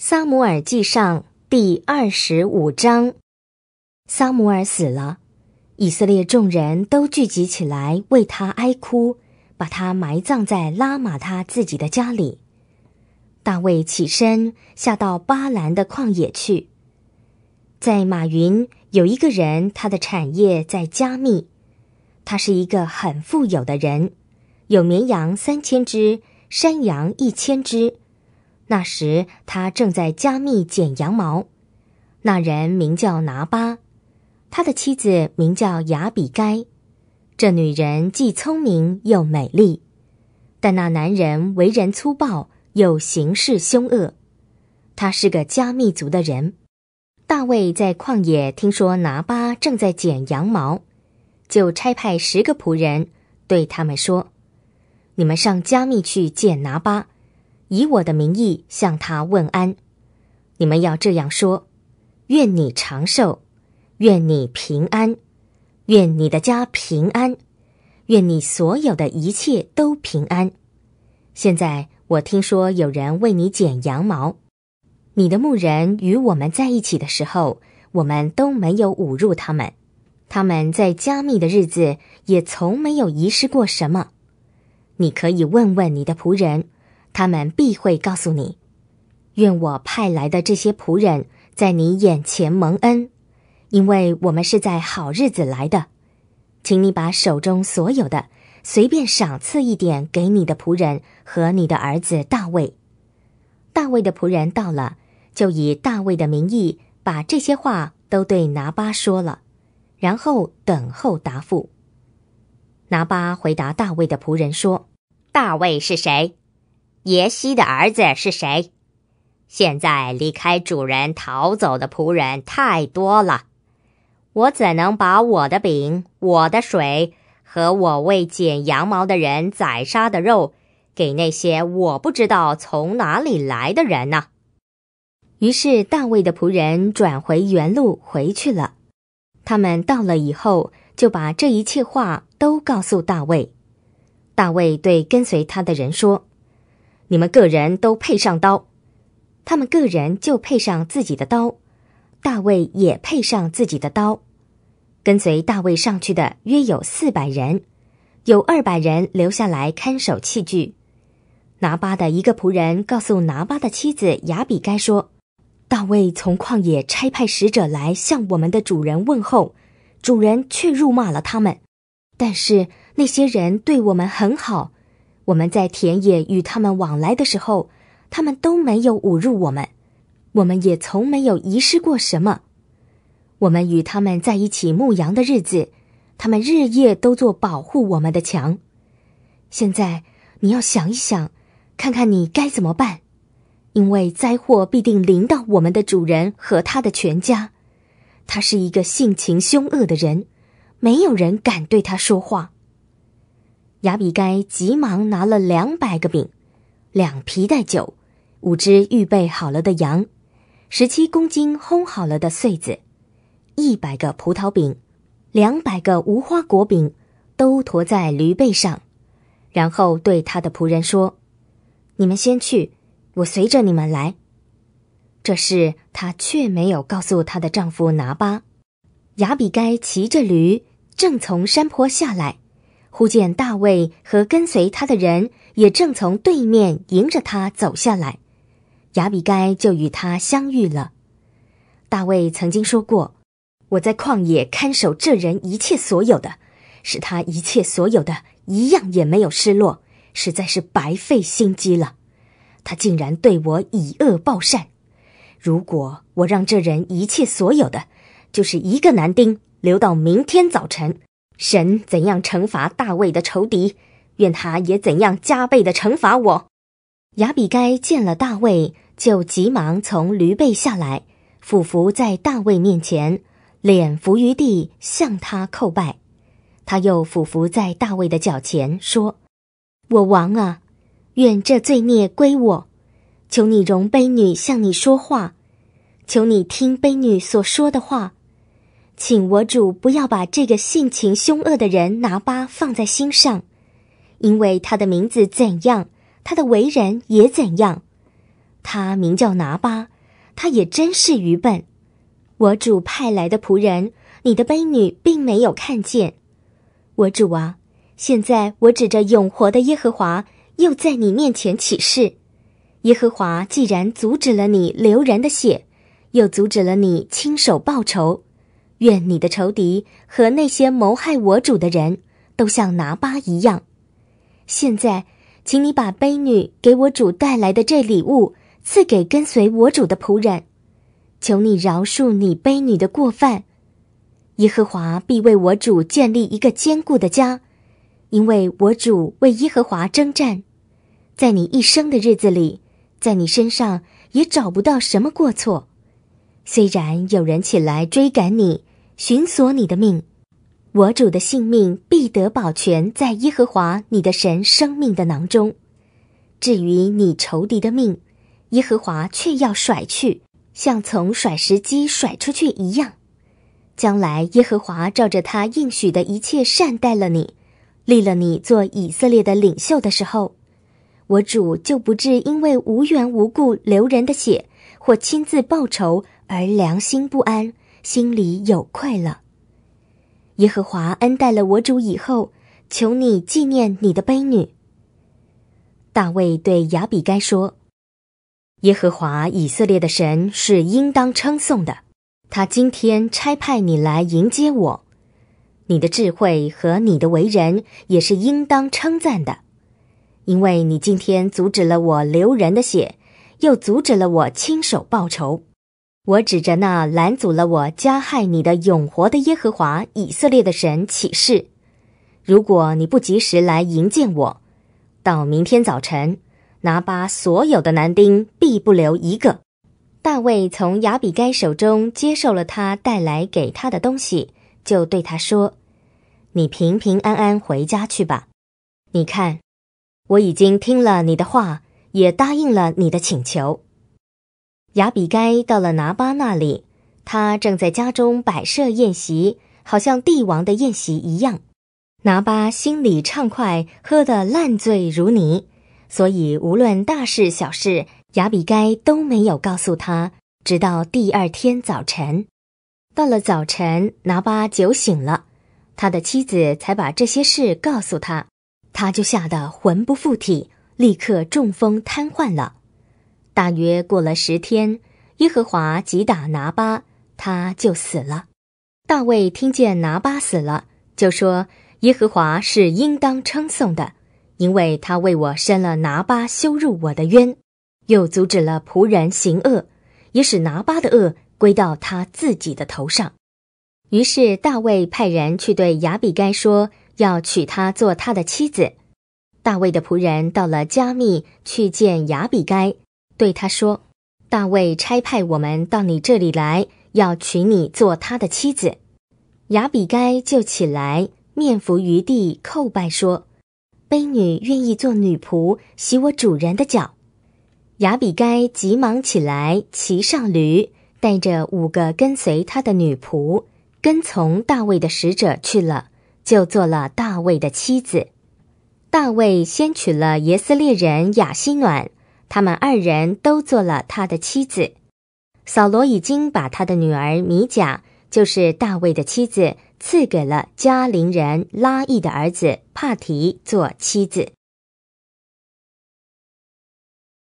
《撒姆尔记上》第二十五章，撒姆尔死了，以色列众人都聚集起来为他哀哭，把他埋葬在拉玛他自己的家里。大卫起身下到巴兰的旷野去，在马云有一个人，他的产业在加密，他是一个很富有的人，有绵羊三千只，山羊一千只。那时他正在加密剪羊毛，那人名叫拿巴，他的妻子名叫雅比该，这女人既聪明又美丽，但那男人为人粗暴又行事凶恶，他是个加密族的人。大卫在旷野听说拿巴正在剪羊毛，就差派十个仆人对他们说：“你们上加密去见拿巴。”以我的名义向他问安，你们要这样说：愿你长寿，愿你平安，愿你的家平安，愿你所有的一切都平安。现在我听说有人为你剪羊毛，你的牧人与我们在一起的时候，我们都没有侮辱他们；他们在加密的日子也从没有遗失过什么。你可以问问你的仆人。他们必会告诉你，愿我派来的这些仆人，在你眼前蒙恩，因为我们是在好日子来的。请你把手中所有的，随便赏赐一点给你的仆人和你的儿子大卫。大卫的仆人到了，就以大卫的名义把这些话都对拿巴说了，然后等候答复。拿巴回答大卫的仆人说：“大卫是谁？”耶西的儿子是谁？现在离开主人逃走的仆人太多了，我怎能把我的饼、我的水和我为剪羊毛的人宰杀的肉给那些我不知道从哪里来的人呢？于是大卫的仆人转回原路回去了。他们到了以后，就把这一切话都告诉大卫。大卫对跟随他的人说。你们个人都配上刀，他们个人就配上自己的刀，大卫也配上自己的刀。跟随大卫上去的约有四百人，有二百人留下来看守器具。拿巴的一个仆人告诉拿巴的妻子雅比该说：“大卫从旷野差派使者来向我们的主人问候，主人却辱骂了他们。但是那些人对我们很好。”我们在田野与他们往来的时候，他们都没有侮辱我们；我们也从没有遗失过什么。我们与他们在一起牧羊的日子，他们日夜都做保护我们的墙。现在你要想一想，看看你该怎么办，因为灾祸必定临到我们的主人和他的全家。他是一个性情凶恶的人，没有人敢对他说话。亚比该急忙拿了两百个饼，两皮带酒，五只预备好了的羊，十七公斤烘好了的穗子，一百个葡萄饼，两百个无花果饼，都驮在驴背上。然后对他的仆人说：“你们先去，我随着你们来。”这事他却没有告诉她的丈夫拿巴。亚比该骑着驴正从山坡下来。忽见大卫和跟随他的人也正从对面迎着他走下来，亚比该就与他相遇了。大卫曾经说过：“我在旷野看守这人一切所有的，使他一切所有的一样也没有失落，实在是白费心机了。他竟然对我以恶报善。如果我让这人一切所有的，就是一个男丁留到明天早晨。”神怎样惩罚大卫的仇敌，愿他也怎样加倍的惩罚我。亚比该见了大卫，就急忙从驴背下来，俯伏在大卫面前，脸伏于地，向他叩拜。他又俯伏在大卫的脚前，说：“我王啊，愿这罪孽归我，求你容卑女向你说话，求你听卑女所说的话。”请我主不要把这个性情凶恶的人拿巴放在心上，因为他的名字怎样，他的为人也怎样。他名叫拿巴，他也真是愚笨。我主派来的仆人，你的卑女并没有看见。我主啊，现在我指着永活的耶和华，又在你面前起誓：耶和华既然阻止了你流人的血，又阻止了你亲手报仇。愿你的仇敌和那些谋害我主的人都像拿巴一样。现在，请你把卑女给我主带来的这礼物赐给跟随我主的仆人。求你饶恕你卑女的过犯。耶和华必为我主建立一个坚固的家，因为我主为耶和华征战。在你一生的日子里，在你身上也找不到什么过错。虽然有人起来追赶你。寻索你的命，我主的性命必得保全在耶和华你的神生命的囊中；至于你仇敌的命，耶和华却要甩去，像从甩石机甩出去一样。将来耶和华照着他应许的一切善待了你，立了你做以色列的领袖的时候，我主就不至因为无缘无故流人的血或亲自报仇而良心不安。心里有愧了。耶和华恩待了我主以后，求你纪念你的悲女。大卫对雅比该说：“耶和华以色列的神是应当称颂的。他今天差派你来迎接我，你的智慧和你的为人也是应当称赞的，因为你今天阻止了我流人的血，又阻止了我亲手报仇。”我指着那拦阻了我加害你的永活的耶和华以色列的神起誓，如果你不及时来迎接我，到明天早晨，拿巴所有的男丁必不留一个。大卫从亚比该手中接受了他带来给他的东西，就对他说：“你平平安安回家去吧。你看，我已经听了你的话，也答应了你的请求。”雅比该到了拿巴那里，他正在家中摆设宴席，好像帝王的宴席一样。拿巴心里畅快，喝得烂醉如泥，所以无论大事小事，雅比该都没有告诉他。直到第二天早晨，到了早晨，拿巴酒醒了，他的妻子才把这些事告诉他，他就吓得魂不附体，立刻中风瘫痪了。大约过了十天，耶和华击打拿巴，他就死了。大卫听见拿巴死了，就说：“耶和华是应当称颂的，因为他为我伸了拿巴羞辱我的冤，又阻止了仆人行恶，也使拿巴的恶归到他自己的头上。”于是大卫派人去对亚比该说：“要娶她做他的妻子。”大卫的仆人到了迦密去见亚比该。对他说：“大卫差派我们到你这里来，要娶你做他的妻子。”雅比该就起来，面伏于地，叩拜说：“卑女愿意做女仆，洗我主人的脚。”雅比该急忙起来，骑上驴，带着五个跟随他的女仆，跟从大卫的使者去了，就做了大卫的妻子。大卫先娶了耶斯列人雅西暖。他们二人都做了他的妻子。扫罗已经把他的女儿米甲，就是大卫的妻子，赐给了迦陵人拉亿的儿子帕提做妻子。